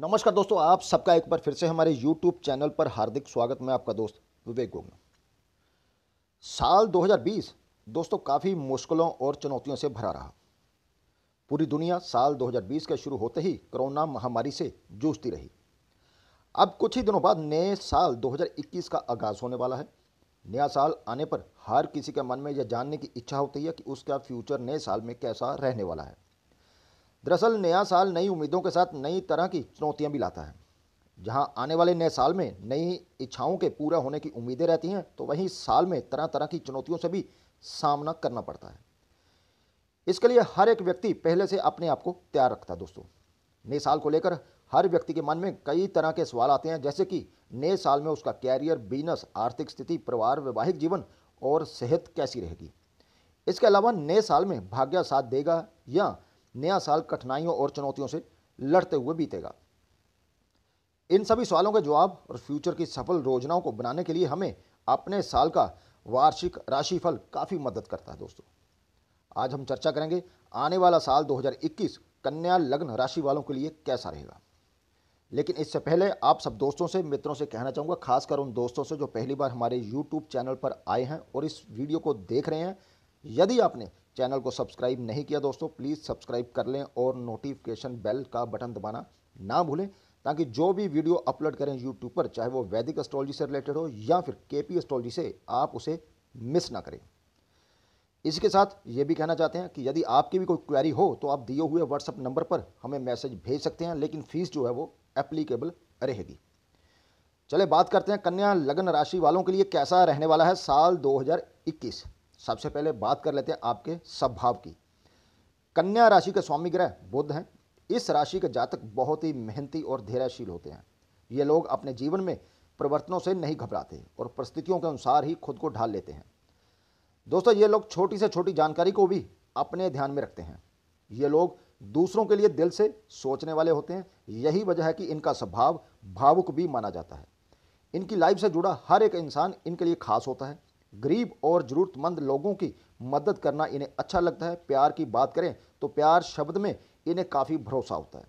नमस्कार दोस्तों आप सबका एक बार फिर से हमारे YouTube चैनल पर हार्दिक स्वागत मैं आपका दोस्त विवेक गोगना साल 2020 दोस्तों काफ़ी मुश्किलों और चुनौतियों से भरा रहा पूरी दुनिया साल 2020 के शुरू होते ही कोरोना महामारी से जूझती रही अब कुछ ही दिनों बाद नए साल 2021 का आगाज़ होने वाला है नया साल आने पर हर किसी के मन में यह जानने की इच्छा होती है कि उसका फ्यूचर नए साल में कैसा रहने वाला है दरअसल नया साल नई उम्मीदों के साथ नई तरह की चुनौतियाँ भी लाता है जहाँ आने वाले नए साल में नई इच्छाओं के पूरा होने की उम्मीदें रहती हैं तो वहीं साल में तरह तरह की चुनौतियों से भी सामना करना पड़ता है इसके लिए हर एक व्यक्ति पहले से अपने आप को तैयार रखता है दोस्तों नए साल को लेकर हर व्यक्ति के मन में कई तरह के सवाल आते हैं जैसे कि नए साल में उसका कैरियर बिजनेस आर्थिक स्थिति परिवार वैवाहिक जीवन और सेहत कैसी रहेगी इसके अलावा नए साल में भाग्य साथ देगा या नया साल कठिनाइयों और चुनौतियों से लड़ते हुए बीतेगा इन सभी सवालों के जवाब और फ्यूचर की सफल योजनाओं को बनाने के लिए हमें अपने साल का वार्षिक राशिफल काफ़ी मदद करता है दोस्तों आज हम चर्चा करेंगे आने वाला साल 2021 कन्या लग्न राशि वालों के लिए कैसा रहेगा लेकिन इससे पहले आप सब दोस्तों से मित्रों से कहना चाहूँगा खासकर उन दोस्तों से जो पहली बार हमारे यूट्यूब चैनल पर आए हैं और इस वीडियो को देख रहे हैं यदि आपने चैनल को सब्सक्राइब नहीं किया दोस्तों प्लीज़ सब्सक्राइब कर लें और नोटिफिकेशन बेल का बटन दबाना ना भूलें ताकि जो भी वीडियो अपलोड करें यूट्यूब पर चाहे वो वैदिक एस्ट्रोलॉजी से रिलेटेड हो या फिर के पी एस्ट्रोलॉजी से आप उसे मिस ना करें इसी के साथ ये भी कहना चाहते हैं कि यदि आपकी भी कोई क्वेरी हो तो आप दिए हुए व्हाट्सअप नंबर पर हमें मैसेज भेज सकते हैं लेकिन फीस जो है वो एप्लीकेबल रहेगी चले बात करते हैं कन्या लग्न राशि वालों के लिए कैसा रहने वाला है साल सबसे पहले बात कर लेते हैं आपके स्वभाव की कन्या राशि के स्वामी ग्रह बुद्ध हैं इस राशि के जातक बहुत ही मेहनती और धैर्यशील होते हैं ये लोग अपने जीवन में परिवर्तनों से नहीं घबराते और परिस्थितियों के अनुसार ही खुद को ढाल लेते हैं दोस्तों ये लोग छोटी से छोटी जानकारी को भी अपने ध्यान में रखते हैं ये लोग दूसरों के लिए दिल से सोचने वाले होते हैं यही वजह है कि इनका स्वभाव भावुक भी माना जाता है इनकी लाइफ से जुड़ा हर एक इंसान इनके लिए खास होता है गरीब और ज़रूरतमंद लोगों की मदद करना इन्हें अच्छा लगता है प्यार की बात करें तो प्यार शब्द में इन्हें काफ़ी भरोसा होता है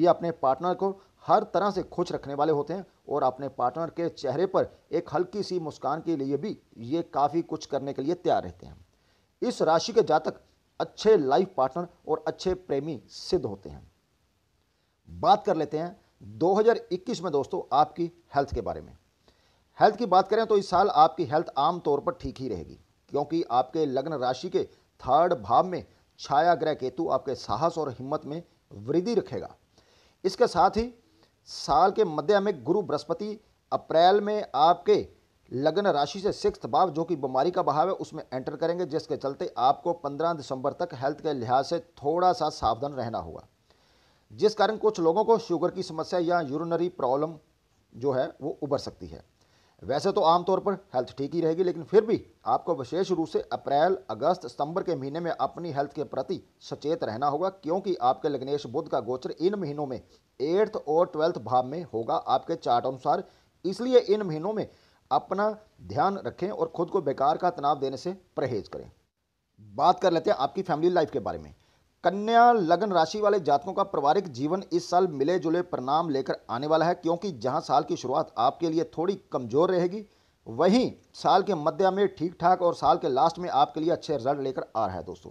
ये अपने पार्टनर को हर तरह से खुश रखने वाले होते हैं और अपने पार्टनर के चेहरे पर एक हल्की सी मुस्कान के लिए भी ये काफ़ी कुछ करने के लिए तैयार रहते हैं इस राशि के जातक अच्छे लाइफ पार्टनर और अच्छे प्रेमी सिद्ध होते हैं बात कर लेते हैं 2021 में दोस्तों आपकी हेल्थ के बारे में हेल्थ की बात करें तो इस साल आपकी हेल्थ आम तौर पर ठीक ही रहेगी क्योंकि आपके लग्न राशि के थर्ड भाव में छाया ग्रह केतु आपके साहस और हिम्मत में वृद्धि रखेगा इसके साथ ही साल के मध्य में गुरु बृहस्पति अप्रैल में आपके लग्न राशि से सिक्स भाव जो कि बीमारी का भाव है उसमें एंटर करेंगे जिसके चलते आपको 15 दिसंबर तक हेल्थ के लिहाज से थोड़ा सा सावधान रहना होगा जिस कारण कुछ लोगों को शुगर की समस्या या यूरिनरी प्रॉब्लम जो है वो उभर सकती है वैसे तो आमतौर पर हेल्थ ठीक ही रहेगी लेकिन फिर भी आपको विशेष रूप से अप्रैल अगस्त सितंबर के महीने में अपनी हेल्थ के प्रति सचेत रहना होगा क्योंकि आपके लग्नेश बुद्ध का गोचर इन महीनों में एट्थ और ट्वेल्थ भाव में होगा आपके चार्ट अनुसार इसलिए इन महीनों में अपना ध्यान रखें और खुद को बेकार का तनाव देने से परहेज करें बात कर लेते हैं आपकी फैमिली लाइफ के बारे में कन्या लगन राशि वाले जातकों का पारिवारिक जीवन इस साल मिले जुले परिणाम लेकर आने वाला है क्योंकि जहां साल की शुरुआत आपके लिए थोड़ी कमजोर रहेगी वहीं साल के मध्य में ठीक ठाक और साल के लास्ट में आपके लिए अच्छे रिजल्ट लेकर आ रहा है दोस्तों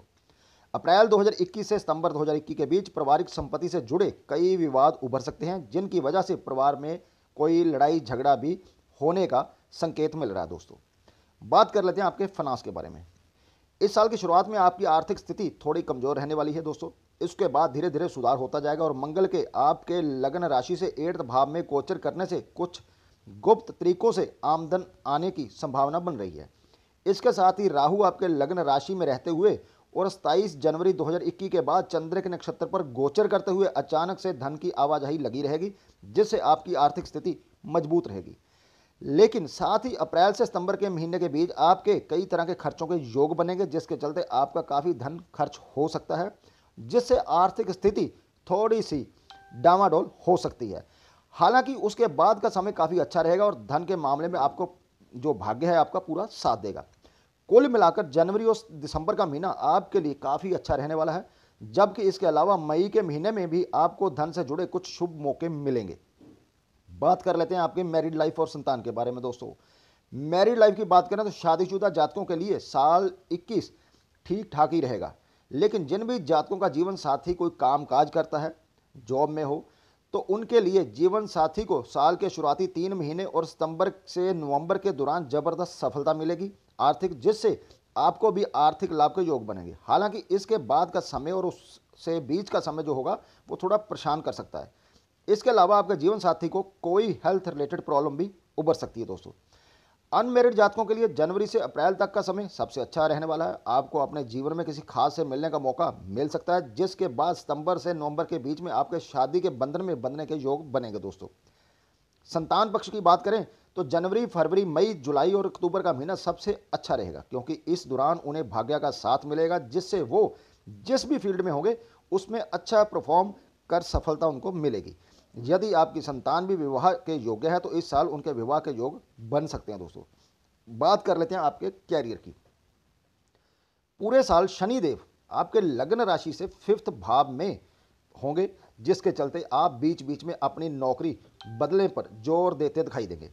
अप्रैल 2021 से सितंबर 2021 के बीच पारिवारिक संपत्ति से जुड़े कई विवाद उभर सकते हैं जिनकी वजह से परिवार में कोई लड़ाई झगड़ा भी होने का संकेत मिल रहा है दोस्तों बात कर लेते हैं आपके फनास के बारे में इस साल की शुरुआत में आपकी आर्थिक स्थिति थोड़ी कमजोर रहने वाली है दोस्तों इसके बाद धीरे धीरे सुधार होता जाएगा और मंगल के आपके लग्न राशि से एर्थ भाव में गोचर करने से कुछ गुप्त तरीकों से आमदन आने की संभावना बन रही है इसके साथ ही राहु आपके लग्न राशि में रहते हुए और 27 जनवरी 2021 के बाद चंद्र के नक्षत्र पर गोचर करते हुए अचानक से धन की आवाजाही लगी रहेगी जिससे आपकी आर्थिक स्थिति मजबूत रहेगी लेकिन साथ ही अप्रैल से सितंबर के महीने के बीच आपके कई तरह के खर्चों के योग बनेंगे जिसके चलते आपका काफ़ी धन खर्च हो सकता है जिससे आर्थिक स्थिति थोड़ी सी डामाडोल हो सकती है हालांकि उसके बाद का समय काफ़ी अच्छा रहेगा और धन के मामले में आपको जो भाग्य है आपका पूरा साथ देगा कुल मिलाकर जनवरी और दिसंबर का महीना आपके लिए काफ़ी अच्छा रहने वाला है जबकि इसके अलावा मई के महीने में भी आपको धन से जुड़े कुछ शुभ मौके मिलेंगे बात कर लेते हैं आपके मैरिड लाइफ और संतान के बारे में दोस्तों मैरिड लाइफ की बात करें तो शादीशुदा जातकों के लिए साल 21 ठीक ठाक ही रहेगा लेकिन जिन भी जातकों का जीवन साथी कोई काम काज करता है जॉब में हो तो उनके लिए जीवन साथी को साल के शुरुआती तीन महीने और सितंबर से नवंबर के दौरान जबरदस्त सफलता मिलेगी आर्थिक जिससे आपको भी आर्थिक लाभ के योग बनेंगे हालांकि इसके बाद का समय और उससे बीच का समय जो होगा वो थोड़ा परेशान कर सकता है इसके अलावा आपके जीवन साथी को कोई हेल्थ रिलेटेड प्रॉब्लम भी उभर सकती है दोस्तों अनमेरिड जातकों के लिए जनवरी से अप्रैल तक का समय सबसे अच्छा रहने वाला है आपको अपने जीवन में किसी खास से मिलने का मौका मिल सकता है जिसके बाद सितंबर से नवंबर के बीच में आपके शादी के बंधन में बंधने के योग बनेंगे दोस्तों संतान पक्ष की बात करें तो जनवरी फरवरी मई जुलाई और अक्टूबर का महीना सबसे अच्छा रहेगा क्योंकि इस दौरान उन्हें भाग्य का साथ मिलेगा जिससे वो जिस भी फील्ड में होंगे उसमें अच्छा परफॉर्म कर सफलता उनको मिलेगी यदि आपकी संतान भी विवाह के योग्य है तो इस साल उनके विवाह के योग बन सकते हैं दोस्तों बात कर लेते हैं आपके कैरियर की पूरे साल शनिदेव आपके लग्न राशि से फिफ्थ भाव में होंगे जिसके चलते आप बीच बीच में अपनी नौकरी बदलने पर जोर देते दिखाई देंगे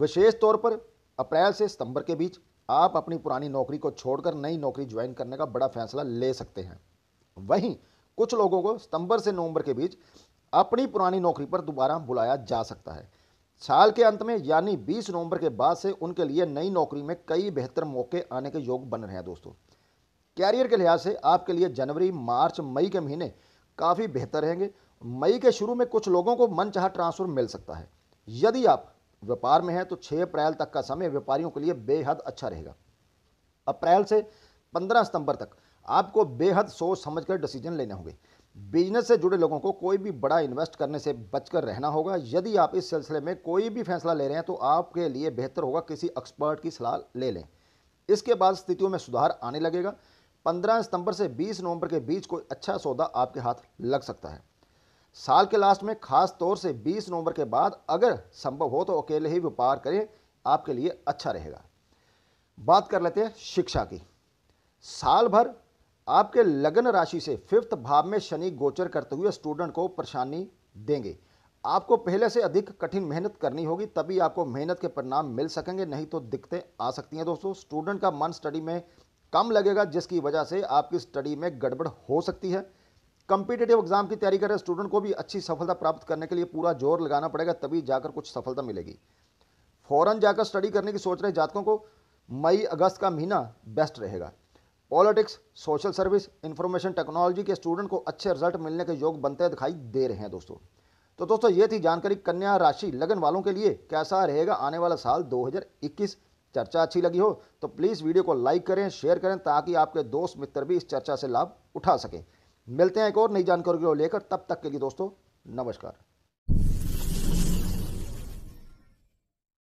विशेष तौर पर अप्रैल से सितंबर के बीच आप अपनी पुरानी नौकरी को छोड़कर नई नौकरी ज्वाइन करने का बड़ा फैसला ले सकते हैं वहीं कुछ लोगों को सितंबर से नवंबर के बीच अपनी पुरानी नौकरी पर दोबारा बुलाया जा सकता है साल के अंत में यानी 20 नवंबर के बाद से उनके लिए नई नौकरी में कई बेहतर मौके आने के योग बन रहे हैं दोस्तों कैरियर के लिहाज से आपके लिए जनवरी मार्च मई के महीने काफ़ी बेहतर रहेंगे मई के शुरू में कुछ लोगों को मनचाहा ट्रांसफर मिल सकता है यदि आप व्यापार में हैं तो 6 अप्रैल तक का समय व्यापारियों के लिए बेहद अच्छा रहेगा अप्रैल से 15 सितंबर तक आपको बेहद सोच समझकर डिसीजन लेने होंगे बिजनेस से जुड़े लोगों को कोई भी बड़ा इन्वेस्ट करने से बचकर रहना होगा यदि आप इस सिलसिले में कोई भी फैसला ले रहे हैं तो आपके लिए बेहतर होगा किसी एक्सपर्ट की सलाह ले लें इसके बाद स्थितियों में सुधार आने लगेगा 15 सितंबर से 20 नवंबर के बीच कोई अच्छा सौदा आपके हाथ लग सकता है साल के लास्ट में खास तौर से 20 नवंबर के बाद अगर संभव हो तो अकेले ही व्यापार करें आपके लिए अच्छा रहेगा बात कर लेते हैं शिक्षा की साल भर आपके लग्न राशि से फिफ्थ भाव में शनि गोचर करते हुए स्टूडेंट को परेशानी देंगे आपको पहले से अधिक कठिन मेहनत करनी होगी तभी आपको मेहनत के परिणाम मिल सकेंगे नहीं तो दिक्कतें आ सकती हैं दोस्तों स्टूडेंट का मन स्टडी में कम लगेगा जिसकी वजह से आपकी स्टडी में गड़बड़ हो सकती है कंपिटेटिव एग्जाम की तैयारी कर रहे स्टूडेंट को भी अच्छी सफलता प्राप्त करने के लिए पूरा जोर लगाना पड़ेगा तभी जाकर कुछ सफलता मिलेगी फ़ौरन जाकर स्टडी करने की सोच रहे जातकों को मई अगस्त का महीना बेस्ट रहेगा politics social service information technology के स्टूडेंट को अच्छे रिजल्ट मिलने के योग बनते दिखाई दे रहे हैं दोस्तों तो दोस्तों ये थी जानकारी कन्या राशि लगन वालों के लिए कैसा रहेगा आने वाला साल 2021 चर्चा अच्छी लगी हो तो प्लीज़ वीडियो को लाइक करें शेयर करें ताकि आपके दोस्त मित्र भी इस चर्चा से लाभ उठा सकें मिलते हैं एक और नई जानकारी को लेकर तब तक के लिए दोस्तों नमस्कार